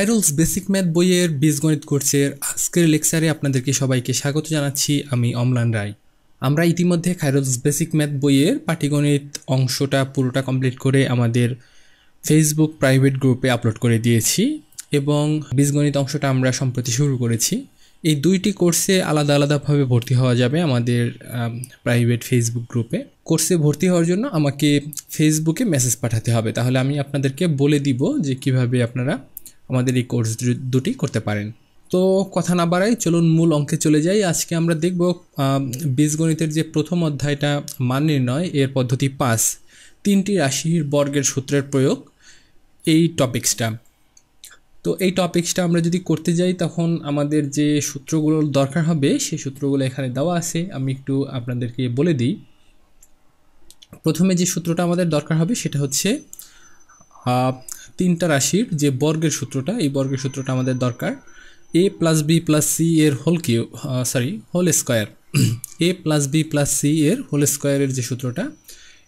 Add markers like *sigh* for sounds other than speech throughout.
হাইরুলস basic math বইয়ের বীজগণিত কোর্সের আজকের লেকচারে আপনাদেরকে সবাইকে স্বাগত জানাচ্ছি আমি অমলান রায় আমরা ইতিমধ্যে খাইরুলস বেসিক ম্যাথ বইয়ের পাটিগণিত অংশটা পুরোটা কমপ্লিট করে আমাদের ফেসবুক প্রাইভেট গ্রুপে আপলোড করে দিয়েছি এবং বীজগণিত অংশটা আমরা সম্প্রতি শুরু করেছি এই দুইটি কোর্সে আলাদা আলাদাভাবে ভর্তি হওয়া যাবে আমাদের প্রাইভেট ফেসবুক গ্রুপে কোর্সে ভর্তি হওয়ার জন্য আমাকে ফেসবুকে মেসেজ পাঠাতে হবে তাহলে আমি আপনাদেরকে বলে দিব যে কিভাবে আপনারা আমাদের এই কোর্স দুটি করতে পারেন তো কথা না বাড়াই চলুন মূল অঙ্কে চলে যাই আজকে আমরা দেখব বীজগণিতের যে প্রথম অধ্যায়টা মান নির্ণয় এর পদ্ধতি পাঁচ তিনটি রাশির বর্গের সূত্রের প্রয়োগ এই টপিক্সটা তো এই টপিক্সটা আমরা যদি করতে যাই তখন আমাদের যে সূত্রগুলোর দরকার হবে সেই সূত্রগুলো এখানে দেওয়া আছে আমি একটু আপনাদেরকে বলে দিই প্রথমে যে সূত্রটা আমাদের দরকার হবে সেটা হচ্ছে তিনটা রাশির যে বর্গের সূত্রটা এই বর্গের সূত্রটা আমাদের দরকার A plus B plus C এর whole cube sorry whole square A plus B plus C এর হোল স্কোয়ারের যে সূত্রটা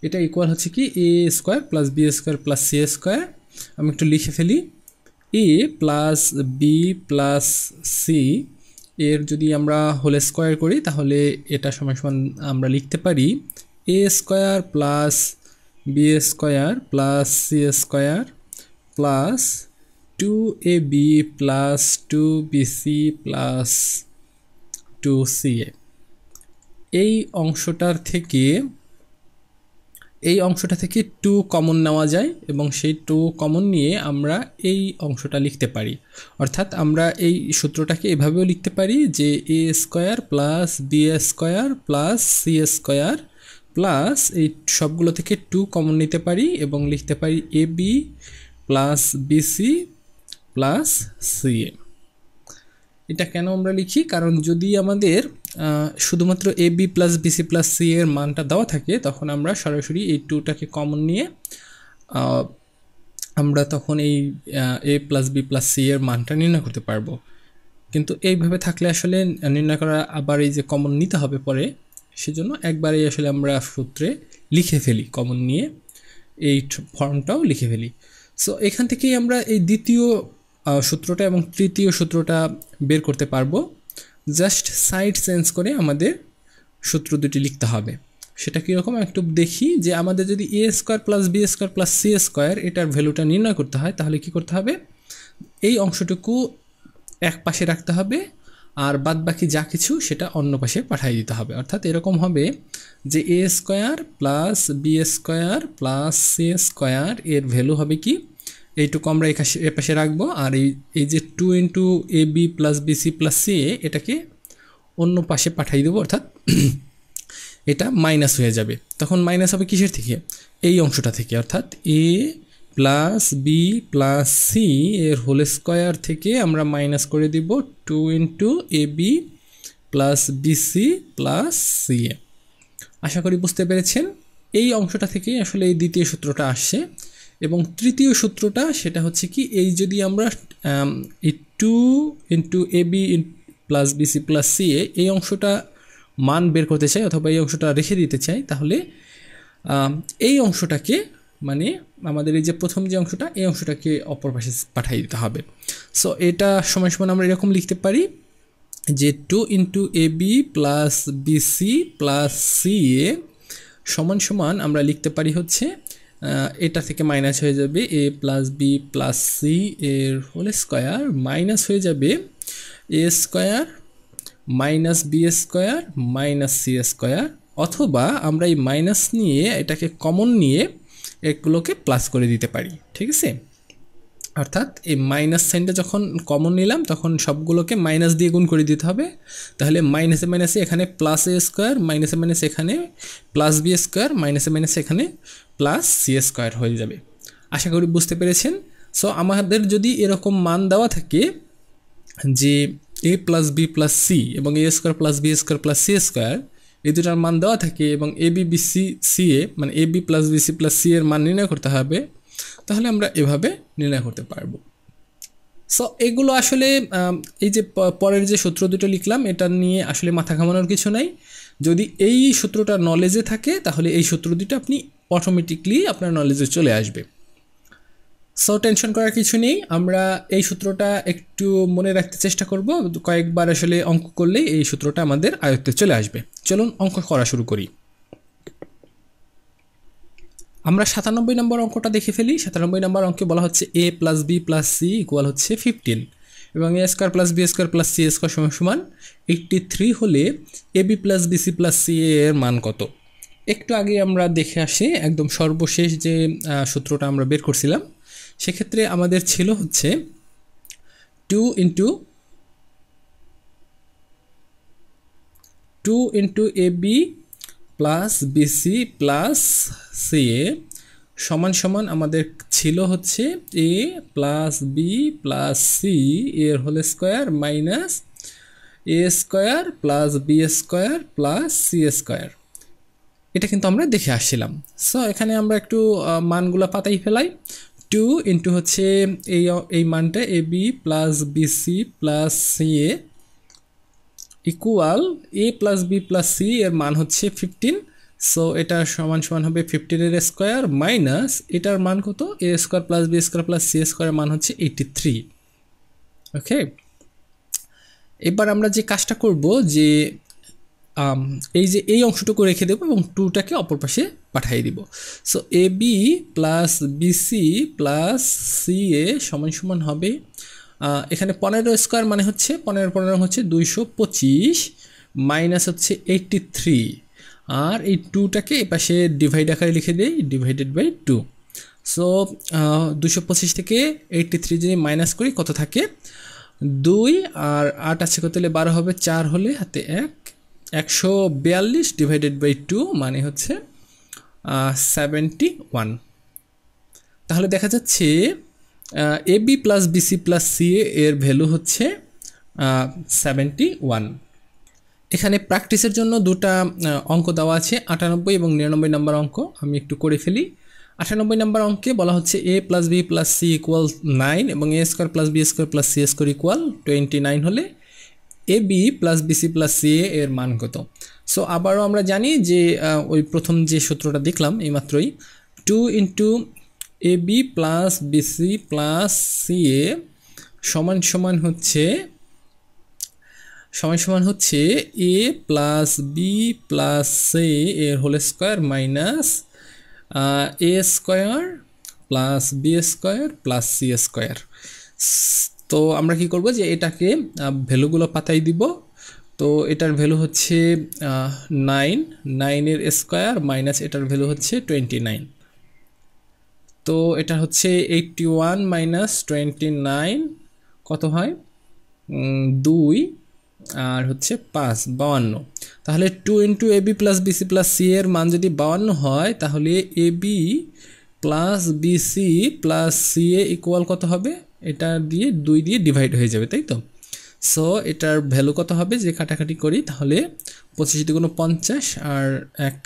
এটা ইকুয়াল হচ্ছে কি এ square plus B square plus C square আমি একটু লিখে ফেলি A plus B plus C এর যদি আমরা হোল স্কোয়ার করি তাহলে এটা সময় সমান আমরা লিখতে পারি A square plus B square plus C square plus two A B plus two B C plus two C A এই অংশটার থেকে এই অংশটা থেকে টু কমন নেওয়া যায় এবং সেই টু কমন নিয়ে আমরা এই অংশটা লিখতে পারি অর্থাৎ আমরা এই সূত্রটাকে এভাবেও লিখতে পারি যে A square plus B square plus C square plus এই সবগুলো থেকে টু কমন নিতে পারি এবং লিখতে পারি A B plus BC plus CA এটা কেন আমরা লিখি কারণ যদি আমাদের শুধুমাত্র A B plus BC plus C এর মানটা দেওয়া থাকে তখন আমরা সরাসরি এই টুটাকে কমন নিয়ে আমরা তখন এই A plus B plus C এর মানটা নির্ণয় করতে পারবো কিন্তু এইভাবে থাকলে আসলে নির্ণয় করা আবার এই যে কমন নিতে হবে পরে সেজন্য একবারেই আসলে আমরা সূত্রে লিখে ফেলি কমন নিয়ে এই ফর্মটাও লিখে ফেলি সো এখান থেকেই আমরা এই দ্বিতীয় সূত্রটা এবং তৃতীয় সূত্রটা বের করতে পারবো জাস্ট সাইড চেঞ্জ করে আমাদের সূত্র দুটি লিখতে হবে সেটা কীরকম একটু দেখি যে আমাদের যদি A square plus B square plus C square এটার ভ্যালুটা নির্ণয় করতে হয় তাহলে কি করতে হবে এই অংশটুকু এক পাশে রাখতে হবে আর বাদ বাকি যা কিছু সেটা অন্য পাশে পাঠিয়ে দিতে হবে অর্থাৎ এরকম হবে যে A square plus B square plus C square এর ভ্যালু হবে কি এইটুকু আমরা এ পাশে রাখবো আর এই এই যে two into A B plus B C plus C এটাকে অন্য পাশে পাঠিয়ে দেবো অর্থাৎ *clears throat* এটা মাইনাস হয়ে যাবে তখন মাইনাস হবে কিসের থেকে এই অংশটা থেকে অর্থাৎ A plus B plus C এর হোল স্কোয়ার থেকে আমরা মাইনাস করে দিব two into A B plus BC plus C A আশা করি বুঝতে পেরেছেন এই অংশটা থেকে আসলে এই দ্বিতীয় সূত্রটা আসে এবং তৃতীয় সূত্রটা সেটা হচ্ছে কি এই যদি আমরা এই two into A B plus BC plus C A এই অংশটা মান বের করতে চাই অথবা এই অংশটা রেখে দিতে চাই তাহলে এই অংশটাকে মানে আমাদের এই যে প্রথম যে অংশটা এই অংশটাকে অপর পাশে পাঠিয়ে দিতে হবে সো এটা সময় সমান আমরা এরকম লিখতে পারি যে two into A B plus BC plus C A সমান সমান আমরা লিখতে পারি হচ্ছে এটা থেকে মাইনাস হয়ে যাবে A plus B plus C এর হোল স্কোয়ার মাইনাস হয়ে যাবে A square minus B square minus C square অথবা আমরা এই মাইনাস নিয়ে এটাকে কমন নিয়ে এগুলোকে প্লাস করে দিতে পারি ঠিক আছে অর্থাৎ এই মাইনাস সাইনটা যখন কমন নিলাম তখন সবগুলোকে মাইনাস দিয়ে গুণ করে দিতে হবে তাহলে মাইনাসে মাইনাসে এখানে প্লাস এ স্কোয়ার মাইনাসে মাইনাসে এখানে প্লাস বি স্কোয়ার মাইনাসে মাইনাসে এখানে প্লাস সি স্কোয়ার হয়ে যাবে আশা করি বুঝতে পেরেছেন সো আমাদের যদি এরকম মান দেওয়া থাকে যে A plus B plus C এবং A square plus B square plus C square এই দুটার মান দেওয়া থাকে এবং A B B C C A মানে A B plus B C plus C এর মান নির্ণয় করতে হবে তাহলে আমরা এভাবে নির্ণয় করতে পারবো সো এগুলো আসলে এই যে পরের যে সূত্র দুটো লিখলাম এটা নিয়ে আসলে মাথা ঘামানোর কিছু নাই যদি এই সূত্রটা নলেজে থাকে তাহলে এই সূত্র দুটো আপনি অটোমেটিকলি আপনার নলেজে চলে আসবে সো টেনশন করার কিছু নেই আমরা এই সূত্রটা একটু মনে রাখতে চেষ্টা করব কয়েকবার আসলে অঙ্ক করলেই এই সূত্রটা আমাদের আয়ত্তে চলে আসবে চলুন অঙ্ক করা শুরু করি আমরা সাতানব্বই নম্বর অঙ্কটা দেখে ফেলি সাতানব্বই নম্বর অঙ্কে বলা হচ্ছে A plus B plus C equal হচ্ছে ফিফটিন এবং A square plus B square plus C square সমান সমান এইটটি থ্রি হলে A B plus B C plus C এর মান কত একটু আগে আমরা দেখে আসি একদম সর্বশেষ যে সূত্রটা আমরা বের করছিলাম সেক্ষেত্রে আমাদের ছিল হচ্ছে two into two into A B plus BC plus C A সমান সমান আমাদের ছিল হচ্ছে A plus B plus C এর whole square minus A square plus B square plus C square এটা কিন্তু আমরা দেখে আসছিলাম সো এখানে আমরা একটু মানগুলো পাতাই ফেলাই টু ইন্টু হচ্ছে এই এই মানটা A B plus B C plus C A equal A plus B plus C এর মান হচ্ছে ফিফটিন সো এটা সমান সমান হবে ফিফটিনের স্কোয়ার মাইনাস এটার মান কত A square plus B square plus C স্কোয়ারের মান হচ্ছে এইটি থ্রি ওকে এবার আমরা যে কাজটা করব যে এই যে এই অংশটুকু রেখে দেবো এবং টুটাকে অপর পাশে পাঠাই দিব so A B plus BC plus C A সমান সমান হবে এখানে পনেরো স্কোয়ার মানে হচ্ছে পনেরো পনেরো হচ্ছে দুইশো পঁচিশ মাইনাস হচ্ছে এইটটি থ্রি আর এই টুটাকে এপাশে ডিভাইড আকারে লিখে দিই ডিভাইডেড বাই টু সো দুশো পঁচিশ থেকে এইটটি থ্রি যদি মাইনাস করি কত থাকে দুই আর আট আছে কত হলে বারো হবে চার হলে হাতে এক একশো বিয়াল্লিশ ডিভাইডেড বাই টু মানে হচ্ছে সেভেন্টি ওয়ান তাহলে দেখা যাচ্ছে A B plus BC plus C এর ভ্যালু হচ্ছে সেভেন্টি ওয়ান এখানে প্র্যাকটিসের জন্য দুটা অঙ্ক দেওয়া আছে আটানব্বই এবং নিরানব্বই নম্বর অঙ্ক আমি একটু করে ফেলি আটানব্বই নম্বর অঙ্কে বলা হচ্ছে A plus B plus C equal nine এবং A square plus B square plus C square equal twenty nine হলে A B plus BC plus C এর মান কত সো আবারও আমরা জানি যে ওই প্রথম যে সূত্রটা দেখলাম এইমাত্রই two into A B plus BC plus C A সমান সমান হচ্ছে সমান সমান হচ্ছে A plus B plus C এর whole square minus A square plus B square plus C square তো আমরা কি করব যে এটাকে ভ্যালুগুলো পাতাই দিব তো এটার ভ্যালু হচ্ছে নাইন নাইনের স্কোয়ার মাইনাস এটার ভ্যালু হচ্ছে টোয়েন্টি নাইন তো এটা হচ্ছে eighty one minus twenty nine কত হয় দুই আর হচ্ছে পাঁচ বাউান্ন তাহলে two into A B plus BC plus C এর মান যদি বাউান্ন হয় তাহলে A B plus BC plus C A equal কত হবে এটা দিয়ে দুই দিয়ে ডিভাইড হয়ে যাবে তাই তো সো এটার ভ্যালু কত হবে যে কাটাকাটি করি তাহলে পঁচিশ দুগুণ পঞ্চাশ আর এক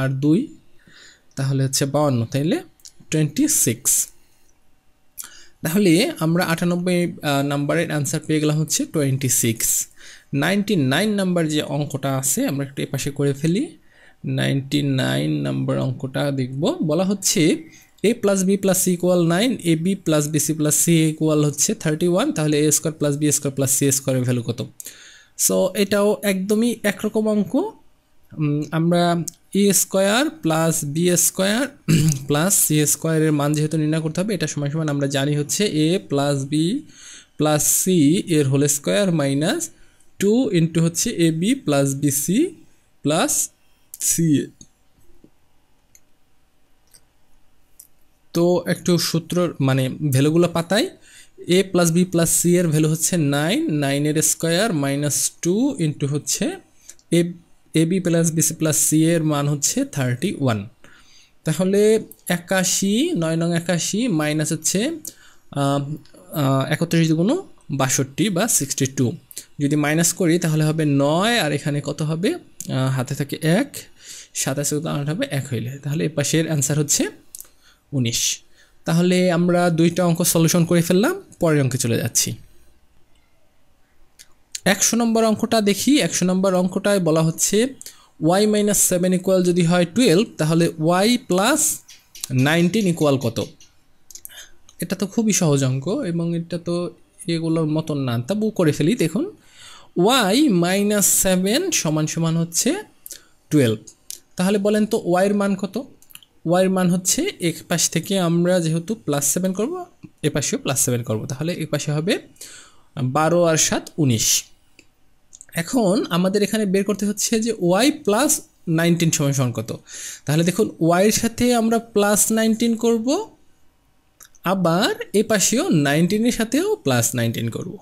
আর দুই তাহলে হচ্ছে বাউান্ন তাইলে টোয়েন্টি সিক্স তাহলে আমরা আটানব্বই নাম্বারের অ্যান্সার পেয়ে গেলাম হচ্ছে twenty six ninety nine number যে অঙ্কটা আছে আমরা একটু এপাশে করে ফেলি নাইনটি নাইন নাম্বার অঙ্কটা দেখব বলা হচ্ছে A plus B plus C equal nine A B plus B C plus C equal হচ্ছে থার্টি ওয়ান তাহলে A square plus B square plus C স্কোয়ারের ভ্যালু কত সো এটাও একদমই একরকম অঙ্ক আমরা E square plus B square plus C স্কোয়ারের মান যেহেতু নির্ণয় করতে হবে এটা সময় সমান আমরা জানি হচ্ছে A plus B plus C এর whole square minus two into হচ্ছে A B plus B C plus C তো একটু সূত্র মানে ভ্যালুগুলো পাতাই A plus B plus C এর ভ্যালু হচ্ছে নাইন নাইনের স্কোয়ার মাইনাস টু ইন্টু হচ্ছে A A B plus B C plus C এর মান হচ্ছে থার্টি ওয়ান তাহলে একাশি নয় নং একাশি মাইনাস হচ্ছে একত্রিশ গুণ বাষট্টি বা সিক্সটি টু যদি মাইনাস করি তাহলে হবে নয় আর এখানে কত হবে হাতে থাকে এক সাতাশ আট হবে এক হইলে তাহলে এ পাশের অ্যান্সার হচ্ছে উনিশ তাহলে আমরা দুইটা অঙ্ক সলিউশন করে ফেললাম পরের অঙ্কে চলে যাচ্ছি একশো নম্বর অঙ্কটা দেখি একশো নম্বর অঙ্কটায় বলা হচ্ছে ওয়াই মাইনাস সেভেন ইকুয়াল যদি হয় টুয়েলভ তাহলে ওয়াই প্লাস নাইনটিন ইকুয়াল কত এটা তো খুবই সহজ অঙ্ক এবং এটা তো এগুলোর মতন না তাবু করে ফেলি দেখুন ওয়াই মাইনাস সেভেন সমান সমান হচ্ছে টুয়েলভ তাহলে বলেন তো ওয়াইয়ের মান কত ওয়াইয়ের মান হচ্ছে এক পাশ থেকে আমরা যেহেতু প্লাস সেভেন করবো এ পাশেও প্লাস সেভেন করবো তাহলে এ পাশে হবে বারো আর সাত উনিশ এখন আমাদের এখানে বের করতে হচ্ছে যে ওয়াই প্লাস নাইনটিন সমান সমান কত তাহলে দেখুন ওয়াইয়ের সাথে আমরা প্লাস নাইনটিন করব আবার এ পাশেও নাইনটিনের সাথেও প্লাস নাইনটিন করব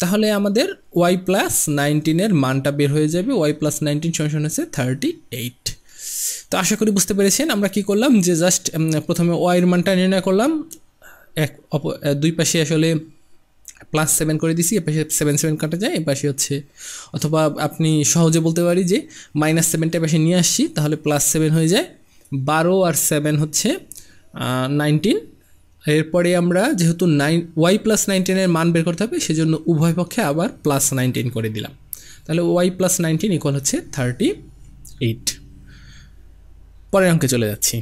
তাহলে আমাদের ওয়াই প্লাস নাইনটিনের মানটা বের হয়ে যাবে ওয়াই প্লাস নাইনটিন সমান সমান হচ্ছে থার্টি এইট তো আশা করি বুঝতে পেরেছেন আমরা কি করলাম যে জাস্ট প্রথমে ওয়াইয়ের মানটা নির্ণয় করলাম এক অপ দুই পাশে আসলে প্লাস সেভেন করে দিছি এপাশে সেভেন সেভেন কাটা যায় এপাশে হচ্ছে অথবা আপনি সহজে বলতে পারি যে মাইনাস সেভেনটা এপাশে নিয়ে আসছি তাহলে প্লাস সেভেন হয়ে যায় বারো আর সেভেন হচ্ছে নাইনটিন এরপরে আমরা যেহেতু নাইন ওয়াই প্লাস নাইনটিনের মান বের করতে হবে সেজন্য উভয় পক্ষে আবার প্লাস নাইনটিন করে দিলাম তাহলে ওয়াই প্লাস নাইনটিন ইকুয়াল হচ্ছে থার্টি এইট পরের অঙ্কে চলে যাচ্ছি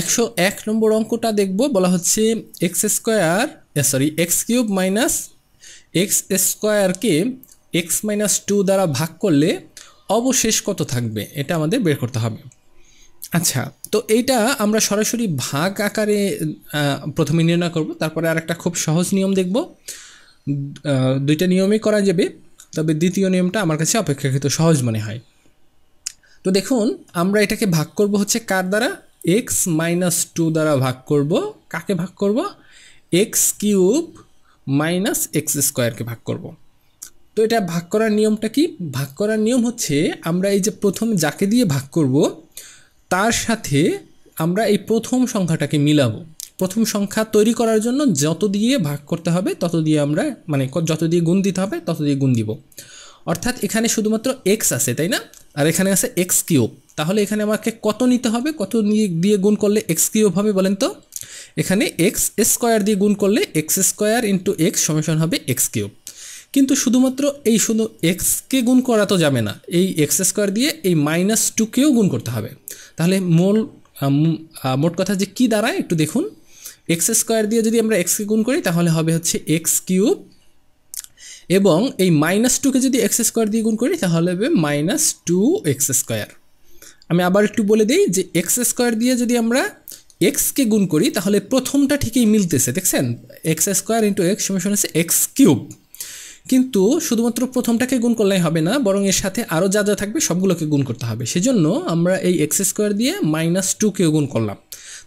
একশো এক নম্বর অঙ্কটা দেখব বলা হচ্ছে x square sorry X cube minus X স্কোয়ারকে এক্স মাইনাস টু দ্বারা ভাগ করলে অবশেষ কত থাকবে এটা আমাদের বের করতে হবে আচ্ছা তো এইটা আমরা সরাসরি ভাগ আকারে প্রথমে নির্ণয় করব তারপরে আর একটা খুব সহজ নিয়ম দেখব দুইটা নিয়মই করা যাবে তবে দ্বিতীয় নিয়মটা আমার কাছে অপেক্ষাকৃত সহজ মনে হয় তো দেখুন আমরা এটাকে ভাগ করব হচ্ছে কার দ্বারা এক্স মাইনাস টু দ্বারা ভাগ করব কাকে ভাগ করব এক্স কিউব মাইনাস এক্স স্কোয়ারকে ভাগ করব তো এটা ভাগ করার নিয়মটা কি ভাগ করার নিয়ম হচ্ছে আমরা এই যে প্রথম যাকে দিয়ে ভাগ করব তার সাথে আমরা এই প্রথম সংখ্যাটাকে মিলাবো প্রথম সংখ্যা তৈরি করার জন্য যত দিয়ে ভাগ করতে হবে তত দিয়ে আমরা মানে যত দিয়ে গুণ দিতে হবে তত দিয়ে গুণ দিব অর্থাৎ এখানে শুধুমাত্র এক্স আছে তাই না আর এখানে আছে এক্স কিউব তাহলে এখানে আমাকে কত নিতে হবে কত নিয়ে দিয়ে গুণ করলে এক্স কিউব হবে বলেন তো এখানে এক্স স্কোয়ার দিয়ে গুণ করলে X square into X summation হবে এক্স কিউব কিন্তু শুধুমাত্র এই শুধু এক্সকে গুণ করা তো যাবে না এই এক্স স্কোয়ার দিয়ে এই মাইনাস টুকেও গুণ করতে হবে তাহলে মোল মোট কথা যে কি দাঁড়ায় একটু দেখুন এক্স স্কোয়ার দিয়ে যদি আমরা এক্সকে গুণ করি তাহলে হবে হচ্ছে এক্স কিউব এবং এই মাইনাস টুকে যদি এক্স স্কোয়ার দিয়ে গুণ করি তাহলে হবে মাইনাস টু এক্স স্কোয়ার আমি আবার একটু বলে দিই যে এক্স স্কোয়ার দিয়ে যদি আমরা এক্সকে গুণ করি তাহলে প্রথমটা ঠিকই মিলতেছে দেখছেন এক্স স্কোয়ার ইন্টু এক্স শুনে হচ্ছে এক্স কিউব কিন্তু শুধুমাত্র প্রথমটাকে গুণ করলেই হবে না বরং এর সাথে আরও যা যা থাকবে সবগুলোকে গুণ করতে হবে সেজন্য আমরা এই এক্স স্কোয়ার দিয়ে মাইনাস টুকেও গুণ করলাম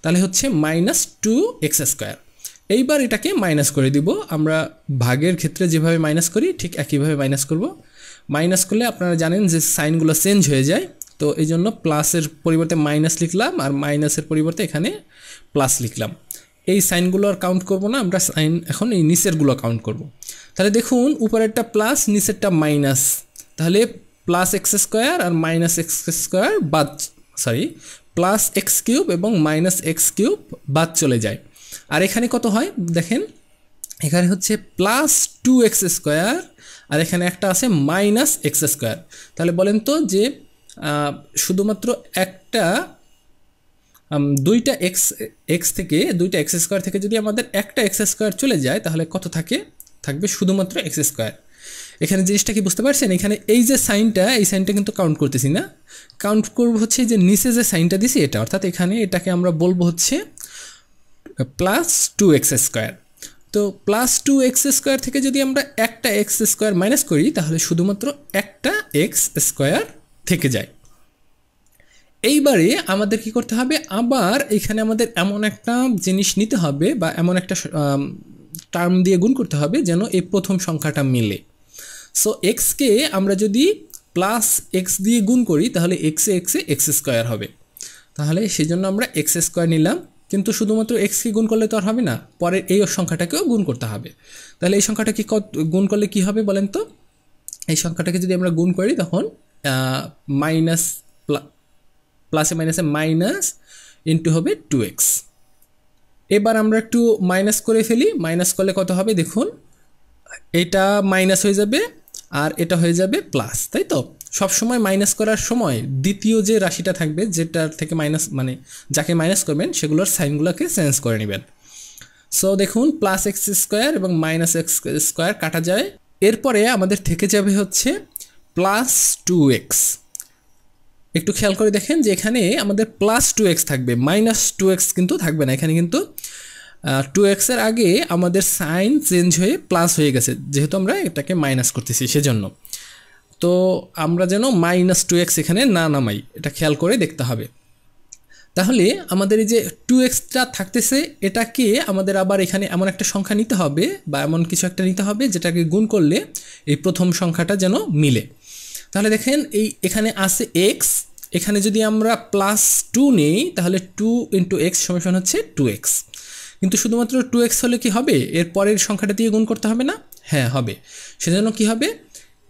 তাহলে হচ্ছে মাইনাস টু এক্স স্কোয়ার এইবার এটাকে মাইনাস করে দিব আমরা ভাগের ক্ষেত্রে যেভাবে মাইনাস করি ঠিক একইভাবে মাইনাস করব মাইনাস করলে আপনারা জানেন যে সাইনগুলো চেঞ্জ হয়ে যায় তো এই জন্য প্লাসের পরিবর্তে মাইনাস লিখলাম আর মাইনাসের পরিবর্তে এখানে প্লাস লিখলাম এই সাইনগুলো আর কাউন্ট করব না আমরা সাইন এখন এই নিচেরগুলো কাউন্ট করব। তাহলে দেখুন উপরেরটা প্লাস নিচেরটা মাইনাস তাহলে প্লাস এক্স স্কোয়ার আর মাইনাস এক্স স্কোয়ার বাদ সরি প্লাস এক্স কিউব এবং মাইনাস এক্স কিউব বাদ চলে যায় আর এখানে কত হয় দেখেন এখানে হচ্ছে প্লাস টু এক্স স্কোয়ার আর এখানে একটা আছে মাইনাস এক্স স্কোয়ার তাহলে বলেন তো যে শুধুমাত্র একটা দুইটা এক্স এক্স থেকে দুইটা এক্স স্কোয়ার থেকে যদি আমাদের একটা এক্স স্কোয়ার চলে যায় তাহলে কত থাকে থাকবে শুধুমাত্র এক্স স্কোয়ার এখানে জিনিসটা কি বুঝতে পারছেন এখানে এই যে সাইনটা এই সাইনটা কিন্তু কাউন্ট করতেছি না কাউন্ট করবো হচ্ছে যে নিচে যে সাইনটা দিছি এটা অর্থাৎ এখানে এটাকে আমরা বলবো হচ্ছে প্লাস টু এক্স স্কোয়ার তো প্লাস টু এক্স স্কোয়ার থেকে যদি আমরা একটা এক্স স্কোয়ার মাইনাস করি তাহলে শুধুমাত্র একটা এক্স স্কোয়ার থেকে যায় এইবারে আমাদের কি করতে হবে আবার এখানে আমাদের এমন একটা জিনিস নিতে হবে বা এমন একটা টার্ম দিয়ে গুণ করতে হবে যেন এই প্রথম সংখ্যাটা মিলে সো এক্সকে আমরা যদি প্লাস এক্স দিয়ে গুণ করি তাহলে এক্সে এক্সে এক্স স্কোয়ার হবে তাহলে সেই জন্য আমরা এক্স স্কোয়ার নিলাম কিন্তু শুধুমাত্র এক্সকে গুণ করলে তো আর হবে না পরের এই সংখ্যাটাকেও গুণ করতে হবে তাহলে এই সংখ্যাটা কত গুণ করলে কি হবে বলেন তো এই সংখ্যাটাকে যদি আমরা গুণ করি তখন মাইনাস প্লাসে মাইনাসে মাইনাস ইন্টু হবে টু এক্স এবার আমরা একটু মাইনাস করে ফেলি মাইনাস করলে কত হবে দেখুন এটা মাইনাস হয়ে যাবে আর এটা হয়ে যাবে প্লাস তাই তো সবসময় মাইনাস করার সময় দ্বিতীয় যে রাশিটা থাকবে যেটার থেকে মাইনাস মানে যাকে মাইনাস করবেন সেগুলোর সাইনগুলোকে চেঞ্জ করে নেবেন সো দেখুন প্লাস এক্স স্কোয়ার এবং মাইনাস এক্স স্কোয়ার কাটা যায় এরপরে আমাদের থেকে যাবে হচ্ছে প্লাস টু এক্স একটু খেয়াল করে দেখেন যে এখানে আমাদের প্লাস টু এক্স থাকবে মাইনাস টু এক্স কিন্তু থাকবে না এখানে কিন্তু টু এক্সের আগে আমাদের সাইন চেঞ্জ হয়ে প্লাস হয়ে গেছে যেহেতু আমরা এটাকে মাইনাস করতেছি সেজন্য তো আমরা যেন মাইনাস টু এক্স এখানে না নামাই এটা খেয়াল করে দেখতে হবে তাহলে আমাদের এই যে টু এক্সটা থাকতেছে এটাকে আমাদের আবার এখানে এমন একটা সংখ্যা নিতে হবে বা এমন কিছু একটা নিতে হবে যেটাকে গুণ করলে এই প্রথম সংখ্যাটা যেন মিলে তাহলে দেখেন এই এখানে আছে এক্স এখানে যদি আমরা প্লাস টু নেই তাহলে টু ইন্টু এক্স সমীকরণ হচ্ছে টু এক্স কিন্তু শুধুমাত্র টু এক্স হলে কি হবে এর পরের সংখ্যাটা দিয়ে গুণ করতে হবে না হ্যাঁ হবে সেজন্য কি হবে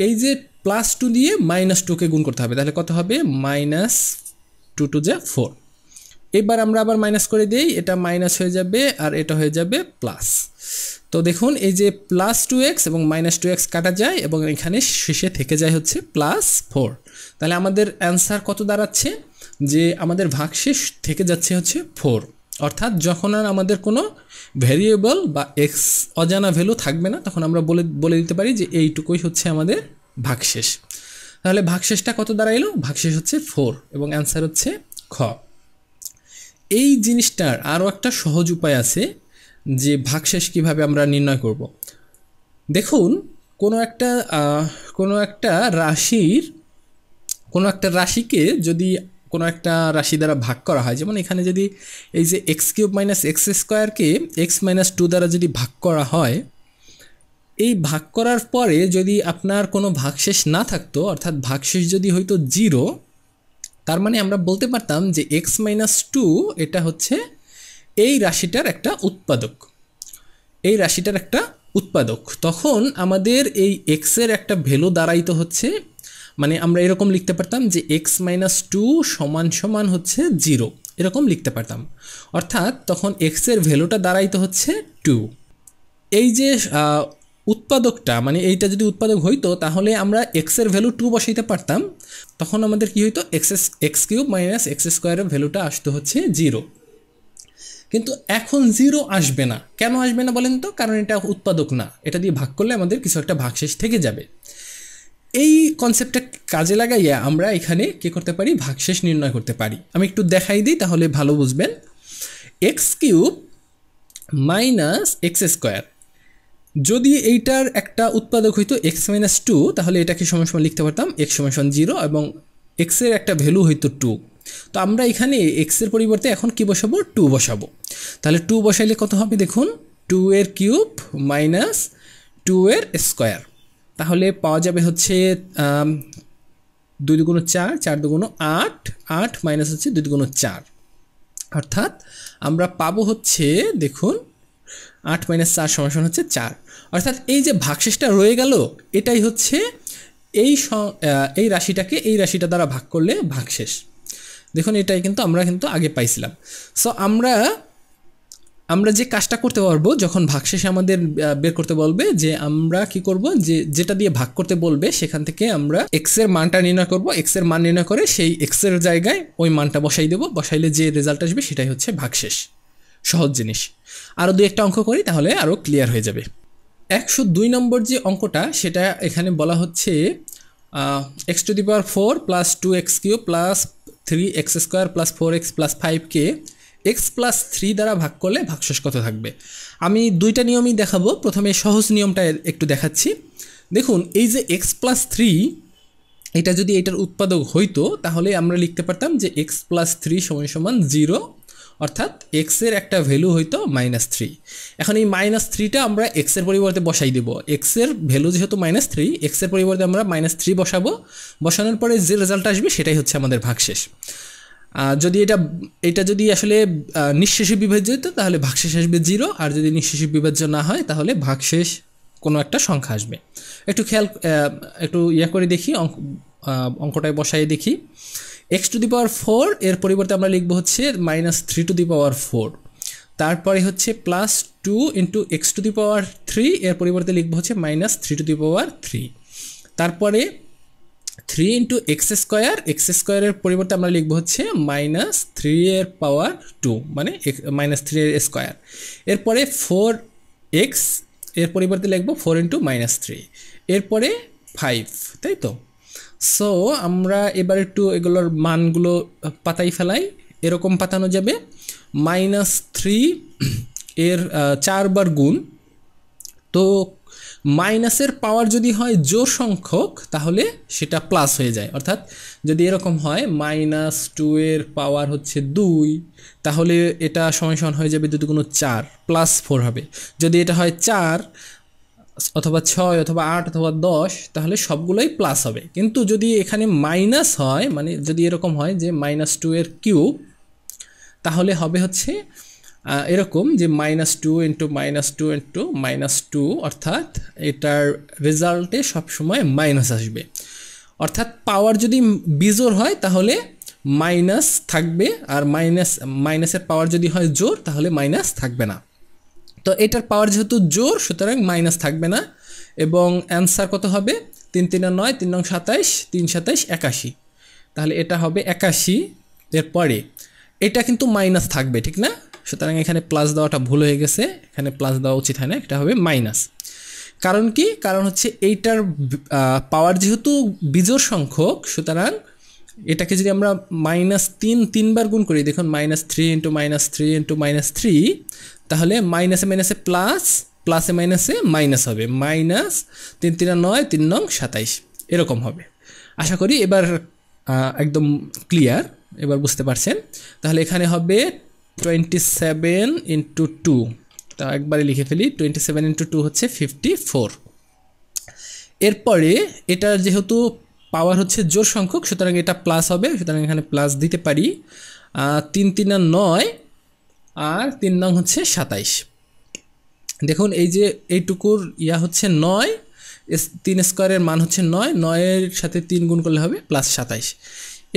এই যে প্লাস টু দিয়ে মাইনাস টুকে গুণ করতে হবে তাহলে কত হবে মাইনাস টু টু যে ফোর এবার আমরা আবার মাইনাস করে দিই এটা মাইনাস হয়ে যাবে আর এটা হয়ে যাবে প্লাস তো দেখুন এই যে প্লাস টু এক্স এবং মাইনাস টু এক্স কাটা যায় এবং এখানে শেষে থেকে যায় হচ্ছে প্লাস ফোর তাহলে আমাদের অ্যান্সার কত দাঁড়াচ্ছে যে আমাদের ভাগ শেষ থেকে যাচ্ছে হচ্ছে ফোর অর্থাৎ যখন আর আমাদের কোনো ভ্যারিয়েবল বা এক্স অজানা ভ্যালু থাকবে না তখন আমরা বলে বলে দিতে পারি যে এইটুকুই হচ্ছে আমাদের ভাগশেষ তাহলে ভাগশেষটা কত দাঁড়াইলো ভাগশেষ হচ্ছে ফোর এবং অ্যান্সার হচ্ছে খ এই জিনিসটার আরও একটা সহজ উপায় আছে যে ভাগশেষ কিভাবে আমরা নির্ণয় করব। দেখুন কোনো একটা কোনো একটা রাশির কোনো একটা রাশিকে যদি কোনো একটা রাশি দ্বারা ভাগ করা হয় যেমন এখানে যদি এই যে এক্স কিউব মাইনাস এক্স স্কোয়ারকে এক্স মাইনাস টু দ্বারা যদি ভাগ করা হয় এই ভাগ করার পরে যদি আপনার কোনো ভাগশেষ না থাকতো অর্থাৎ ভাগশেষ যদি হয়তো জিরো তার মানে আমরা বলতে পারতাম যে এক্স মাইনাস টু এটা হচ্ছে এই রাশিটার একটা উৎপাদক এই রাশিটার একটা উৎপাদক তখন আমাদের এই এক্সের একটা ভ্যালু দাঁড়াইতে হচ্ছে মানে আমরা এরকম লিখতে পারতাম যে এক্স মাইনাস টু সমান সমান হচ্ছে জিরো এরকম লিখতে পারতাম অর্থাৎ তখন এক্সের ভ্যালুটা দাঁড়াইতে হচ্ছে টু এই যে উৎপাদকটা মানে এইটা যদি উৎপাদক হইতো তাহলে আমরা এক্সের ভ্যালু টু বসাইতে পারতাম তখন আমাদের কি হইতো X X cube minus X স্কোয়ারের ভ্যালুটা আসতে হচ্ছে জিরো কিন্তু এখন জিরো আসবে না কেন আসবে না বলেন তো কারণ এটা উৎপাদক না এটা দিয়ে ভাগ করলে আমাদের কিছু একটা ভাগশেষ থেকে যাবে এই কনসেপ্টটা কাজে লাগাইয়া আমরা এখানে কি করতে পারি ভাগশেষ নির্ণয় করতে পারি আমি একটু দেখাই দিই তাহলে ভালো বুঝবেন X cube minus X square যদি এইটার একটা উৎপাদক হইতো এক্স মাইনাস টু তাহলে এটাকে সমান লিখতে পারতাম এক্স সমান জিরো এবং এক্সের একটা ভ্যালু হইতো টু তো আমরা এখানে এক্সের পরিবর্তে এখন কি বসাবো টু বসাবো তাহলে টু বসাইলে কত হবে দেখুন টু এর কিউব মাইনাস টু এর স্কোয়ার তাহলে পাওয়া যাবে হচ্ছে দুই দুগুণ চার চার দুগুণ আট আট মাইনাস হচ্ছে দুই দুগুণ চার অর্থাৎ আমরা পাবো হচ্ছে দেখুন আট মাইনাস চার সমান হচ্ছে চার অর্থাৎ এই যে ভাগশেষটা রয়ে গেল এটাই হচ্ছে এই এই রাশিটাকে এই রাশিটা দ্বারা ভাগ করলে ভাগশেষ দেখুন এটাই কিন্তু আমরা কিন্তু আগে পাইছিলাম সো আমরা আমরা যে কাজটা করতে পারবো যখন শেষে আমাদের বের করতে বলবে যে আমরা কি করব যে যেটা দিয়ে ভাগ করতে বলবে সেখান থেকে আমরা এক্স এর মানটা নির্ণয় করব এক্স এর মান নির্ণয় করে সেই এক্স এর জায়গায় ওই মানটা বসাই দেবো বসাইলে যে রেজাল্ট আসবে সেটাই হচ্ছে শেষ সহজ জিনিস আরও দু একটা অঙ্ক করি তাহলে আরও ক্লিয়ার হয়ে যাবে একশো দুই নম্বর যে অঙ্কটা সেটা এখানে বলা হচ্ছে X to the power four plus two X cube plus three x square plus four x plus five কে এক্স প্লাস থ্রি দ্বারা ভাগ করলে ভাগশেষ কত থাকবে আমি দুইটা নিয়মই দেখাবো প্রথমে সহজ নিয়মটা একটু দেখাচ্ছি দেখুন এই যে এক্স প্লাস থ্রি এটা যদি এটার উৎপাদক হইতো তাহলে আমরা লিখতে পারতাম যে এক্স প্লাস থ্রি সমান সমান জিরো অর্থাৎ এক্সের একটা ভ্যালু হইতো মাইনাস থ্রি এখন এই মাইনাস থ্রিটা আমরা এক্সের পরিবর্তে বসাই দেবো এক্সের ভ্যালু যেহেতু মাইনাস থ্রি এক্সের পরিবর্তে আমরা মাইনাস থ্রি বসাবো বসানোর পরে যে রেজাল্ট আসবে সেটাই হচ্ছে আমাদের ভাগশেষ যদি এটা এটা যদি আসলে নিঃশেষে বিভাজিত তাহলে ভাগশেষ আসবে জিরো আর যদি নিঃশেষে বিভাজ্য না হয় তাহলে ভাগশেষ কোনো একটা সংখ্যা আসবে একটু খেয়াল একটু ইয়ে করে দেখি অঙ্ক অঙ্কটায় বসাই দেখি x to the power four এর পরিবর্তে আমরা লিখবো হচ্ছে minus three to the power four তারপরে হচ্ছে plus two into x to the power three এর পরিবর্তে লিখবো হচ্ছে minus three to the power three তারপরে three into x square x স্কোয়ারের পরিবর্তে আমরা লিখবো হচ্ছে মাইনাস থ্রি এর পাওয়ার টু মানে মাইনাস থ্রি এর স্কোয়ার এরপরে ফোর এক্স এর পরিবর্তে লিখবো ফোর ইন্টু মাইনাস থ্রি এরপরে ফাইভ তাই তো সো আমরা এবার একটু এগুলোর মানগুলো পাতাই ফেলাই এরকম পাতানো যাবে মাইনাস থ্রি এর চারবার গুণ তো মাইনাসের পাওয়ার যদি হয় জোর সংখ্যক তাহলে সেটা প্লাস হয়ে যায় অর্থাৎ যদি এরকম হয় মাইনাস টু এর পাওয়ার হচ্ছে দুই তাহলে এটা সমান হয়ে যাবে যদি কোনো চার প্লাস ফোর হবে যদি এটা হয় চার অথবা ছয় অথবা আট অথবা দশ তাহলে সবগুলোই প্লাস হবে কিন্তু যদি এখানে মাইনাস হয় মানে যদি এরকম হয় যে মাইনাস টু এর কিউব তাহলে হবে হচ্ছে এরকম যে minus two into minus two into minus two অর্থাৎ এটার রেজাল্টে সবসময় মাইনাস আসবে অর্থাৎ পাওয়ার যদি বিজোর হয় তাহলে মাইনাস থাকবে আর মাইনাস মাইনাসের পাওয়ার যদি হয় জোর তাহলে মাইনাস থাকবে না তো এটার পাওয়ার যেহেতু জোর সুতরাং মাইনাস থাকবে না এবং অ্যান্সার কত হবে তিন তিন নয় তিন নং সাতাইশ তিন সাতাইশ একাশি তাহলে এটা হবে একাশি এরপরে এটা কিন্তু মাইনাস থাকবে ঠিক না সুতরাং এখানে প্লাস দেওয়াটা ভুল হয়ে গেছে এখানে প্লাস দেওয়া উচিত হয় না এটা হবে মাইনাস কারণ কি কারণ হচ্ছে এইটার পাওয়ার যেহেতু বিজোর সংখ্যক সুতরাং এটাকে যদি আমরা মাইনাস তিন তিনবার গুণ করি দেখুন minus three into minus three into minus three তাহলে মাইনাসে মাইনাসে প্লাস প্লাসে মাইনাসে মাইনাস হবে মাইনাস তিন তিন নয় তিন নং সাতাইশ এরকম হবে আশা করি এবার একদম ক্লিয়ার এবার বুঝতে পারছেন তাহলে এখানে হবে টোয়েন্টি সেভেন ইন্টু টু তা একবারে লিখে ফেলি টোয়েন্টি সেভেন ইন্টু টু হচ্ছে ফিফটি ফোর এরপরে এটা যেহেতু পাওয়ার হচ্ছে জোর সংখ্যক সুতরাং এটা প্লাস হবে সুতরাং এখানে প্লাস দিতে পারি তিন তিন আর নয় আর তিন নং হচ্ছে সাতাইশ দেখুন এই যে এইটুকুর ইয়া হচ্ছে নয় তিন স্কোয়ারের মান হচ্ছে নয় নয়ের সাথে তিন গুণ করলে হবে প্লাস সাতাইশ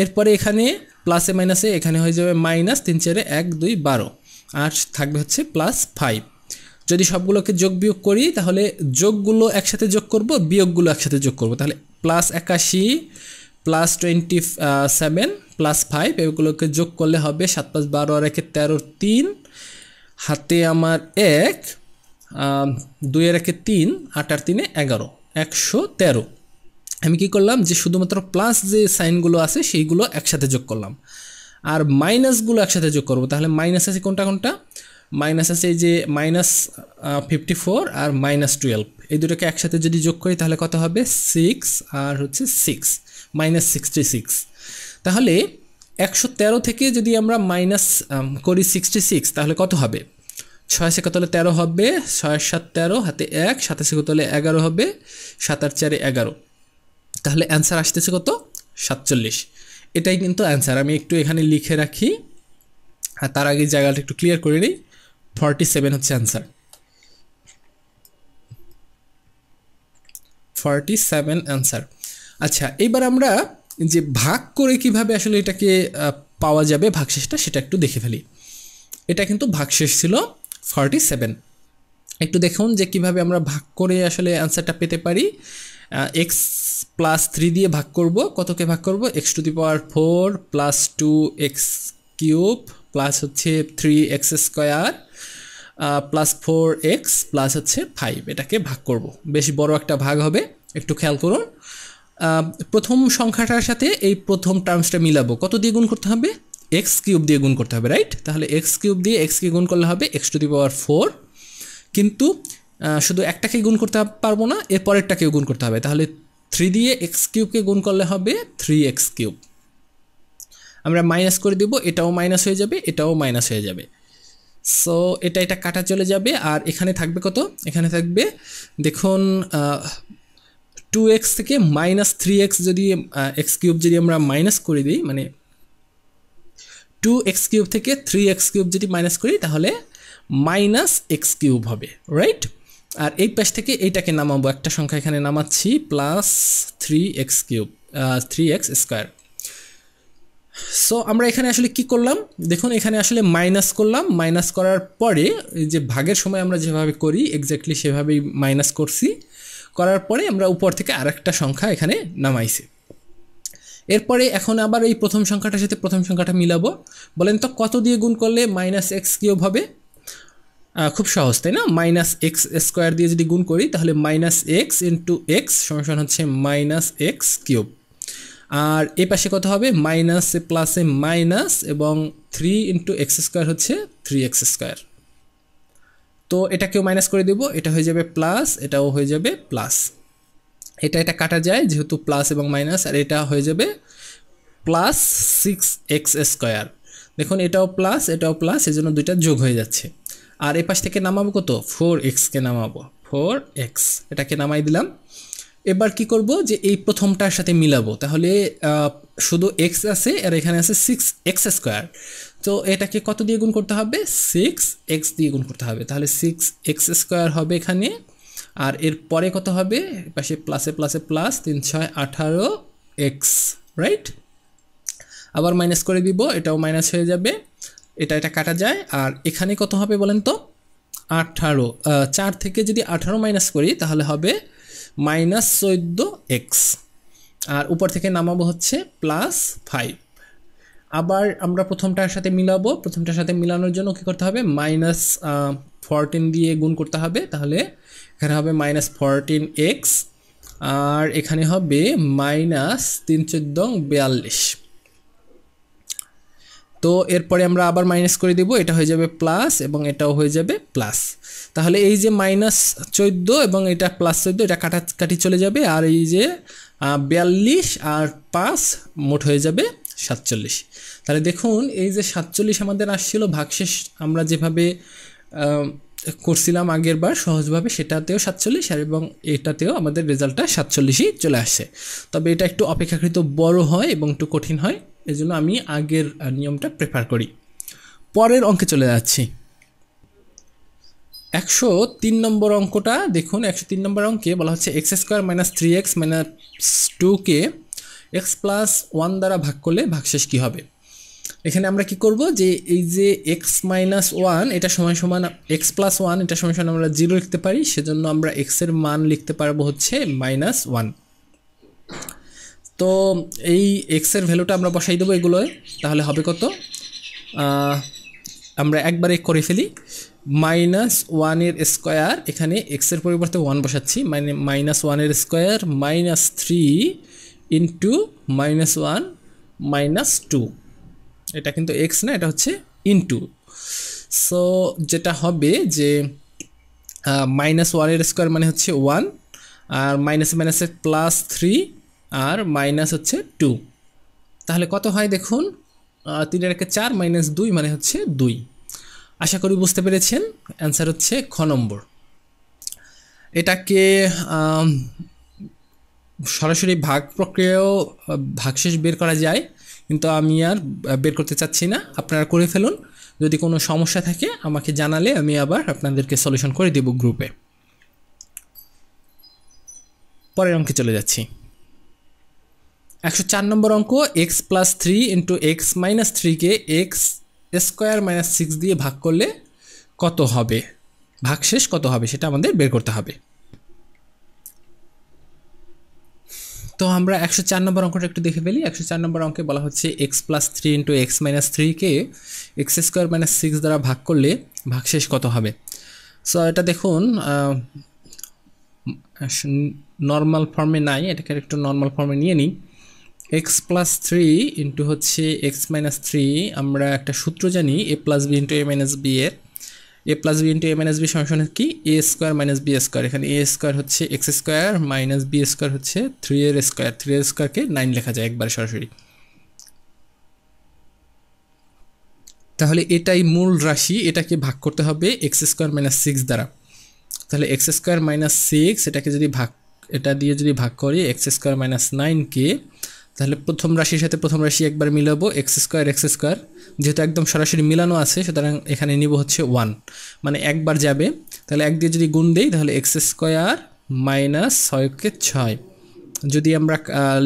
এরপরে এখানে প্লাসে মাইনাসে এখানে হয়ে যাবে মাইনাস তিন চারে এক দুই বারো আর থাকবে হচ্ছে প্লাস ফাইভ যদি সবগুলোকে যোগ বিয়োগ করি তাহলে যোগগুলো একসাথে যোগ করব বিয়োগগুলো একসাথে যোগ করব তাহলে প্লাস একাশি plus twenty seven plus five এগুলোকে যোগ করলে হবে সাত পাঁচ বারো আর একে তেরো তিন হাতে আমার এক দুই এর একে তিন আট আর তিনে এগারো একশো তেরো আমি কি করলাম যে শুধুমাত্র প্লাস যে সাইনগুলো আছে সেইগুলো একসাথে যোগ করলাম আর মাইনাসগুলো একসাথে যোগ করব তাহলে মাইনাস আছে কোনটা কোনটা মাইনাস আছে যে মাইনাস ফিফটি ফোর আর মাইনাস টুয়েলভ এই দুটোকে একসাথে যদি যোগ করি তাহলে কত হবে সিক্স আর হচ্ছে সিক্স মাইনাস সিক্সটি সিক্স তাহলে একশো তেরো থেকে যদি আমরা মাইনাস করি সিক্সটি সিক্স তাহলে কত হবে ছয় সেকতলে তেরো হবে ছয় সাত তেরো হাতে এক সাতাশে কতলে এগারো হবে সাত আর চারে এগারো তাহলে অ্যান্সার আসতেছে কত সাতচল্লিশ এটাই কিন্তু অ্যান্সার আমি একটু এখানে লিখে রাখি আর তার আগে জায়গাটা একটু ক্লিয়ার করে নিই ফর্টি সেভেন হচ্ছে অ্যান্সার ফর্টি সেভেন অ্যান্সার আচ্ছা এবার আমরা যে ভাগ করে কিভাবে আসলে এটাকে পাওয়া যাবে ভাগশেষটা সেটা একটু দেখে ফেলি এটা কিন্তু ভাগশেষ ছিল ফর্টি সেভেন একটু দেখুন যে কিভাবে আমরা ভাগ করে আসলে অ্যান্সারটা পেতে পারি এক্স প্লাস থ্রি দিয়ে ভাগ করব কতকে ভাগ করব x to the power four plus two x cube plus হচ্ছে three x square plus four x plus হচ্ছে ফাইভ এটাকে ভাগ করব বেশ বড় একটা ভাগ হবে একটু খেয়াল করুন প্রথম সংখ্যাটার সাথে এই প্রথম টার্মসটা মিলাবো কত দিয়ে গুণ করতে হবে এক্স কিউব দিয়ে গুণ করতে হবে রাইট তাহলে এক্স কিউব দিয়ে এক্সকে গুণ করলে হবে x to the power four কিন্তু শুধু একটাকে গুণ করতে পারবো না এর গুণ করতে হবে তাহলে থ্রি দিয়ে এক্স কিউবকে গুণ করলে হবে থ্রি এক্স কিউব আমরা মাইনাস করে দেব এটাও মাইনাস হয়ে যাবে এটাও মাইনাস হয়ে যাবে সো এটা এটা কাটা চলে যাবে আর এখানে থাকবে কত এখানে থাকবে দেখুন টু এক্স থেকে মাইনাস থ্রি এক্স যদি এক্স কিউব যদি আমরা মাইনাস করে দিই মানে টু এক্স কিউব থেকে থ্রি এক্স কিউব যদি মাইনাস করি তাহলে মাইনাস এক্স কিউব হবে রাইট আর এই পাশ থেকে এইটাকে নামাবো একটা সংখ্যা এখানে নামাচ্ছি plus three x cube three x square so আমরা এখানে আসলে কি করলাম দেখুন এখানে আসলে মাইনাস করলাম মাইনাস করার পরে যে ভাগের সময় আমরা যেভাবে করি এক্স্যাক্টলি সেভাবেই মাইনাস করছি করার পরে আমরা উপর থেকে আরেকটা সংখ্যা এখানে নামাইছি এরপরে এখন আবার এই প্রথম সংখ্যাটার সাথে প্রথম সংখ্যাটা মিলাবো বলেন তো কত দিয়ে গুণ করলে মাইনাস এক্স কিউব হবে খুব সহজ তাই না মাইনাস এক্স স্কোয়ার দিয়ে যদি গুণ করি তাহলে মাইনাস এক্স ইন্টু এক্স সমান হচ্ছে মাইনাস এক্স কিউব আর এ পাশে কত হবে মাইনাস এ প্লাসে মাইনাস এবং থ্রি ইন্টু এক্স স্কোয়ার হচ্ছে থ্রি এক্স স্কোয়ার তো এটাকেও মাইনাস করে দেব এটা হয়ে যাবে প্লাস এটাও হয়ে যাবে প্লাস এটা এটা কাটা যায় যেহেতু প্লাস এবং মাইনাস আর এটা হয়ে যাবে প্লাস সিক্স এক্স স্কোয়ার দেখুন এটাও প্লাস এটাও প্লাস এজন্য দুইটা যোগ হয়ে যাচ্ছে আর এ পাশ থেকে নামাবো কত ফোর এক্সকে নামাবো ফোর এক্স এটাকে নামাই দিলাম এবার কি করব যে এই প্রথমটার সাথে মিলাবো তাহলে শুধু এক্স আছে আর এখানে আছে সিক্স এক্স স্কোয়ার তো এটাকে কত দিয়ে গুণ করতে হবে সিক্স এক্স দিয়ে গুণ করতে হবে তাহলে সিক্স এক্স স্কোয়ার হবে এখানে আর এর পরে কত হবে পাশে প্লাসে প্লাসে প্লাস তিন ছয় আঠারো এক্স রাইট আবার মাইনাস করে দিব এটাও মাইনাস হয়ে যাবে এটা এটা কাটা যায় আর এখানে কত হবে বলেন তো আঠারো চার থেকে যদি আঠারো মাইনাস করি তাহলে হবে মাইনাস চোদ্দ এক্স আর উপর থেকে নামাবো হচ্ছে প্লাস ফাইভ আবার আমরা প্রথমটার সাথে মিলাবো প্রথমটার সাথে মিলানোর জন্য কী করতে হবে মাইনাস ফরটিন দিয়ে গুণ করতে হবে তাহলে এখানে হবে মাইনাস ফরটিন এক্স আর এখানে হবে মাইনাস তিন চোদ্দ বিয়াল্লিশ তো এরপরে আমরা আবার মাইনাস করে দেব এটা হয়ে যাবে প্লাস এবং এটাও হয়ে যাবে প্লাস তাহলে এই যে মাইনাস চৌদ্দ এবং এটা প্লাস চৌদ্দ এটা কাটাকাটি চলে যাবে আর এই যে বিয়াল্লিশ আর পাঁচ মোট হয়ে যাবে সাতচল্লিশ তাহলে দেখুন এই যে সাতচল্লিশ আমাদের আসছিল ভাগশেষ আমরা যেভাবে করছিলাম আগের বার সহজভাবে সেটাতেও সাতচল্লিশ আর এবং এটাতেও আমাদের রেজাল্টটা সাতচল্লিশই চলে আসে তবে এটা একটু অপেক্ষাকৃত বড় হয় এবং একটু কঠিন হয় এই জন্য আমি আগের নিয়মটা প্রেফার করি পরের অঙ্কে চলে যাচ্ছি একশো তিন নম্বর অঙ্কটা দেখুন একশো তিন নম্বর অঙ্কে বলা হচ্ছে x square minus three x minus টুকে এক্স প্লাস ওয়ান দ্বারা ভাগ করলে ভাগশেষ কী হবে এখানে আমরা কি করব যে এই যে এক্স মাইনাস ওয়ান এটা সময় সমান এক্স প্লাস ওয়ান এটা সময় সমান আমরা জিরো লিখতে পারি সেজন্য আমরা এক্সের মান লিখতে পারবো হচ্ছে মাইনাস ওয়ান তো এই এক্সের ভ্যালুটা আমরা বসাই দেবো এগুলোয় তাহলে হবে কত আমরা একবারে করে ফেলি মাইনাস ওয়ানের স্কোয়ার এখানে এক্সের পরিবর্তে ওয়ান বসাচ্ছি মাইনে মাইনাস ওয়ানের square minus three into minus one minus two এটা কিন্তু এক্স না এটা হচ্ছে ইন্টু সো যেটা হবে যে মাইনাস ওয়ানের স্কোয়ার মানে হচ্ছে ওয়ান আর মাইনাস মাইনাসের প্লাস থ্রি আর মাইনাস হচ্ছে টু তাহলে কত হয় দেখুন তিনের একে চার মাইনাস দুই মানে হচ্ছে দুই আশা করি বুঝতে পেরেছেন অ্যান্সার হচ্ছে খ নম্বর এটাকে সরাসরি ভাগ প্রক্রিয়াও ভাগশেষ বের করা যায় কিন্তু আমি আর বের করতে চাচ্ছি না আপনারা করে ফেলুন যদি কোনো সমস্যা থাকে আমাকে জানালে আমি আবার আপনাদেরকে সলিউশন করে দেব গ্রুপে পরের অঙ্কে চলে যাচ্ছি একশো চার নম্বর অঙ্ক x plus three into x minus থ্রিকে এক্স স্কোয়ার মাইনাস সিক্স দিয়ে ভাগ করলে কত হবে ভাগশেষ কত হবে সেটা আমাদের বের করতে হবে তো আমরা একশো চার নম্বর অঙ্কটা একটু দেখে ফেলি একশো চার নম্বর অঙ্কে বলা হচ্ছে x plus three into x minus থ্রিকে এক্স স্কোয়ার মাইনাস সিক্স দ্বারা ভাগ করলে ভাগশেষ কত হবে সো এটা দেখুন নর্মাল ফর্মে নাই এটাকে একটু নর্মাল ফর্মে নিয়ে নিই এক্স প্লাস থ্রি ইন্টু হচ্ছে এক্স মাইনাস থ্রি আমরা একটা সূত্র জানি a plus b into a minus b এর a plus b into a minus b সমান কি এ স্কোয়ার মাইনাস বি স্কোয়ার এখানে এ স্কোয়ার হচ্ছে x square minus B square হচ্ছে থ্রি এর স্কোয়ার থ্রি এর স্কোয়ারকে নাইন লেখা যায় একবার সরাসরি তাহলে এটাই মূল রাশি এটাকে ভাগ করতে হবে এক্স স্কোয়ার মাইনাস সিক্স দ্বারা তাহলে এক্স স্কোয়ার মাইনাস সিক্স এটাকে যদি ভাগ এটা দিয়ে যদি ভাগ করি এক্স স্কোয়ার মাইনাস নাইনকে তাহলে প্রথম রাশির সাথে প্রথম রাশি একবার মিলাবো এক্স স্কোয়ার এক্স স্কোয়ার যেহেতু একদম সরাসরি মিলানো আছে সুতরাং এখানে নিব হচ্ছে ওয়ান মানে একবার যাবে তাহলে এক দিয়ে যদি গুণ দেই তাহলে এক্স স্কোয়ার মাইনাস ছয়কে ছয় যদি আমরা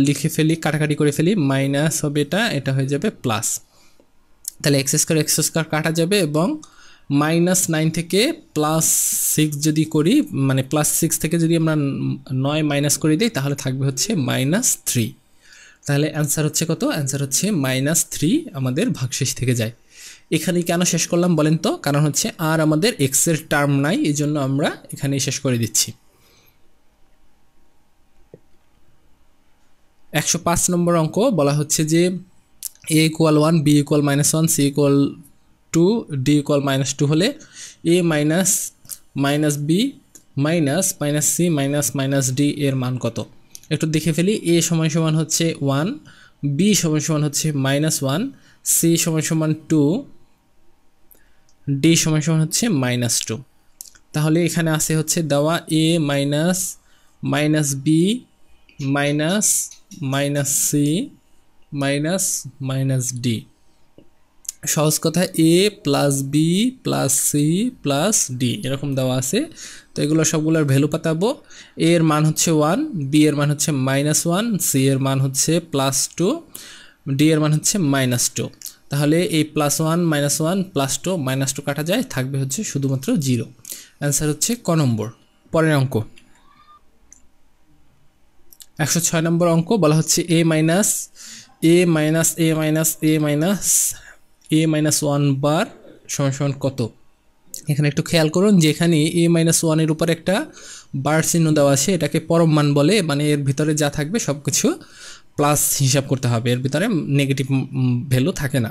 লিখে ফেলি কাটাকাটি করে ফেলি মাইনাস হবে এটা এটা হয়ে যাবে প্লাস তাহলে এক্স স্কোয়ার এক্স স্কোয়ার কাটা যাবে এবং মাইনাস নাইন থেকে প্লাস সিক্স যদি করি মানে প্লাস সিক্স থেকে যদি আমরা নয় মাইনাস করে দিই তাহলে থাকবে হচ্ছে মাইনাস থ্রি তাহলে অ্যান্সার হচ্ছে কত অ্যান্সার হচ্ছে মাইনাস থ্রি আমাদের ভাগশেষ থেকে যায় এখানে কেন শেষ করলাম বলেন তো কারণ হচ্ছে আর আমাদের এক্সের টার্ম নাই এই জন্য আমরা এখানেই শেষ করে দিচ্ছি একশো পাঁচ নম্বর অঙ্ক বলা হচ্ছে যে a equal one b equal minus one c equal two d equal minus two হলে a minus minus b minus minus c minus minus d এর মান কত একটু দেখে ফেলি এ সমান সমান হচ্ছে ওয়ান বি সমান সমান হচ্ছে মাইনাস ওয়ান সি সমান সমান টু ডি সমান সমান হচ্ছে মাইনাস টু তাহলে এখানে আছে হচ্ছে দেওয়া a minus minus b minus minus c minus minus d সহজ কথা a plus B plus c plus d এরকম দেওয়া আছে তো এগুলো সবগুলোর ভ্যালু পাতাবো এ এর মান হচ্ছে ওয়ান বি এর মান হচ্ছে মাইনাস ওয়ান সি এর মান হচ্ছে প্লাস টু ডি এর মান হচ্ছে মাইনাস টু তাহলে এই plus one minus one plus two minus two কাটা যায় থাকবে হচ্ছে শুধুমাত্র জিরো অ্যান্সার হচ্ছে ক নম্বর পরের অঙ্ক একশো ছয় নম্বর অঙ্ক বলা হচ্ছে a minus a minus a minus a minus a minus one বার সমান সমান কত এখানে একটু খেয়াল করুন যে এখানে এ মাইনাস ওয়ানের উপর একটা বার চিহ্ন দেওয়া আছে এটাকে পরম মান বলে মানে এর ভিতরে যা থাকবে সব কিছু প্লাস হিসাব করতে হবে এর ভিতরে নেগেটিভ ভ্যালু থাকে না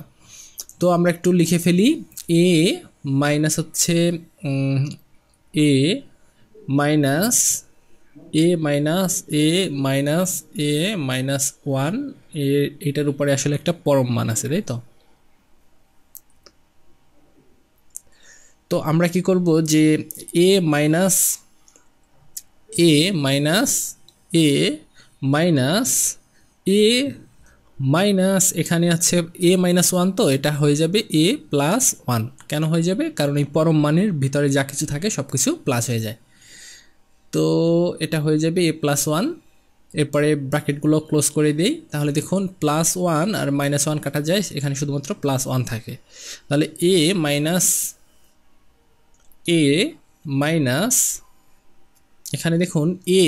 তো আমরা একটু লিখে ফেলি এ মাইনাস হচ্ছে a minus a minus a minus a minus one a এটার উপরে আসলে একটা পরম মান আছে তাই তো তো আমরা কি করব যে a minus a minus a minus a minus এখানে আছে এ মাইনাস ওয়ান তো এটা হয়ে যাবে এ প্লাস ওয়ান কেন হয়ে যাবে কারণ এই পরম মানের ভিতরে যা কিছু থাকে সব কিছু প্লাস হয়ে যায় তো এটা হয়ে যাবে এ প্লাস ওয়ান এরপরে ব্র্যাকেটগুলো ক্লোজ করে দিই তাহলে দেখুন প্লাস ওয়ান আর মাইনাস ওয়ান কাটা যায় এখানে শুধুমাত্র প্লাস ওয়ান থাকে তাহলে এ মাইনাস এ মাইনাস এখানে দেখুন এ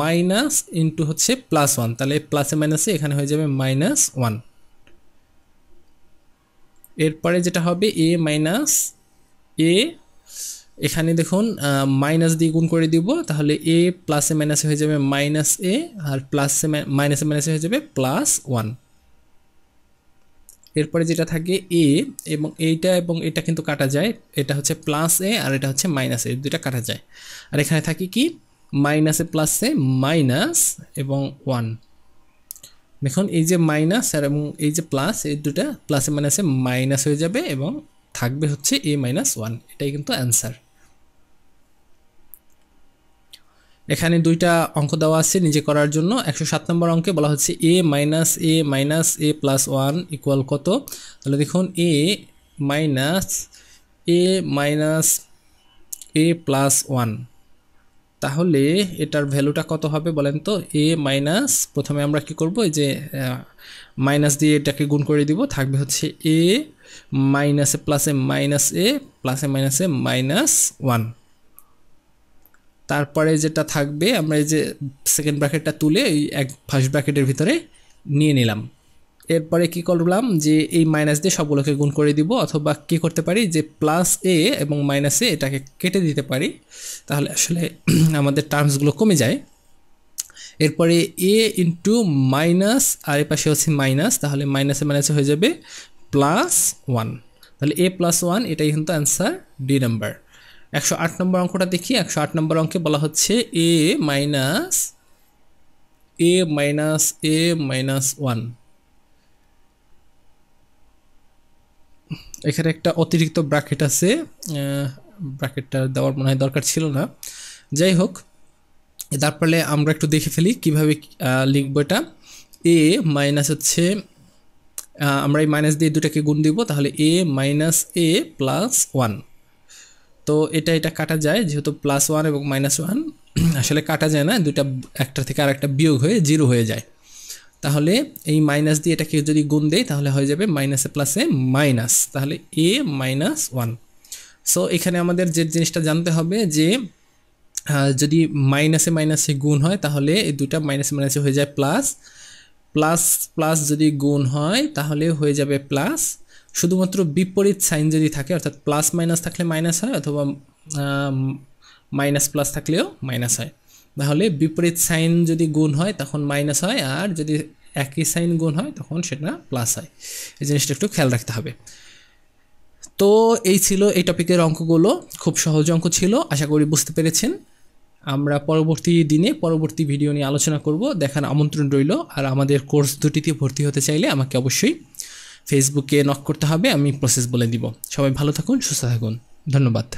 মাইনাস ইন্টু হচ্ছে প্লাস ওয়ান তাহলে প্লাসে মাইনাসে এখানে হয়ে যাবে মাইনাস ওয়ান এরপরে যেটা হবে এ মাইনাস এ এখানে দেখুন মাইনাস দিয়ে গুণ করে দিব তাহলে এ প্লাসে মাইনাসে হয়ে যাবে মাইনাস এ আর প্লাসে মাইনাসে মাইনাসে হয়ে যাবে প্লাস ওয়ান এরপরে যেটা থাকে এ এবং এইটা এবং এটা কিন্তু কাটা যায় এটা হচ্ছে প্লাস এ আর এটা হচ্ছে মাইনাস এ দুইটা কাটা যায় আর এখানে থাকে কি মাইনাসে প্লাস এ মাইনাস এবং ওয়ান দেখুন এই যে মাইনাস আর এবং এই যে প্লাস এই দুটা প্লাসে মাইনাসে মাইনাস হয়ে যাবে এবং থাকবে হচ্ছে এ মাইনাস ওয়ান এটাই কিন্তু অ্যান্সার এখানে দুইটা অঙ্ক দেওয়া আছে নিজে করার জন্য একশো সাত নম্বর অঙ্কে বলা হচ্ছে a minus a minus a plus one equal কত তাহলে দেখুন a minus a minus a plus one তাহলে এটার ভ্যালুটা কত হবে বলেন তো এ মাইনাস প্রথমে আমরা কি করব এই যে মাইনাস দিয়ে এটাকে গুণ করে দিব থাকবে হচ্ছে এ মাইনাসে প্লাসে মাইনাস এ প্লাসে মাইনাসে মাইনাস ওয়ান তারপরে যেটা থাকবে আমরা এই যে সেকেন্ড ব্র্যাকেটটা তুলে এই এক ফার্স্ট ব্র্যাকেটের ভিতরে নিয়ে নিলাম এরপরে কি করলাম যে এই মাইনাস দিয়ে সবগুলোকে গুণ করে দিব অথবা কি করতে পারি যে প্লাস এ এবং মাইনাস এ এটাকে কেটে দিতে পারি তাহলে আসলে *clears throat* আমাদের টার্মসগুলো কমে যায় এরপরে এ ইন্টু মাইনাস আর এ পাশে হচ্ছে মাইনাস তাহলে মাইনাসে মাইনাসে হয়ে যাবে প্লাস ওয়ান তাহলে এ প্লাস ওয়ান এটাই কিন্তু অ্যান্সার ডি নাম্বার একশো আট নম্বর অঙ্কটা দেখি একশো আট নম্বর অঙ্কে বলা হচ্ছে a minus a minus a minus one এখানে একটা অতিরিক্ত ব্র্যাকেট আছে ব্র্যাকেটটা দেওয়ার মনে হয় দরকার ছিল না যাই হোক তারপরে আমরা একটু দেখে ফেলি কীভাবে লিখব এটা এ মাইনাস হচ্ছে আমরা এই মাইনাস দিয়ে দুটাকে গুণ দিব তাহলে a minus a plus one তো এটা এটা কাটা যায় যেহেতু প্লাস ওয়ান এবং মাইনাস ওয়ান *clears throat* আসলে কাটা যায় না দুটা একটা থেকে আর একটা বিয়োগ হয়ে জিরো হয়ে যায় তাহলে এই মাইনাস দিয়ে এটাকে যদি গুণ দেয় তাহলে হয়ে যাবে মাইনাসে প্লাসে মাইনাস তাহলে এ মাইনাস ওয়ান সো এখানে আমাদের যে জিনিসটা জানতে হবে যে যদি মাইনাসে মাইনাসে গুণ হয় তাহলে এই দুটা মাইনাসে মাইনাসে হয়ে যায় প্লাস প্লাস প্লাস যদি গুণ হয় তাহলে হয়ে যাবে প্লাস শুধুমাত্র বিপরীত সাইন যদি থাকে অর্থাৎ প্লাস মাইনাস থাকলে মাইনাস হয় অথবা মাইনাস প্লাস থাকলেও মাইনাস হয় তাহলে বিপরীত সাইন যদি গুণ হয় তখন মাইনাস হয় আর যদি একই সাইন গুণ হয় তখন সেটা প্লাস হয় এই জিনিসটা একটু খেয়াল রাখতে হবে তো এই ছিল এই টপিকের অঙ্কগুলো খুব সহজ অঙ্ক ছিল আশা করি বুঝতে পেরেছেন আমরা পরবর্তী দিনে পরবর্তী ভিডিও নিয়ে আলোচনা করব দেখার আমন্ত্রণ রইল আর আমাদের কোর্স দুটিতে ভর্তি হতে চাইলে আমাকে অবশ্যই ফেসবুকে নক করতে হবে আমি প্রসেস বলে দিব সবাই ভালো থাকুন সুস্থ থাকুন ধন্যবাদ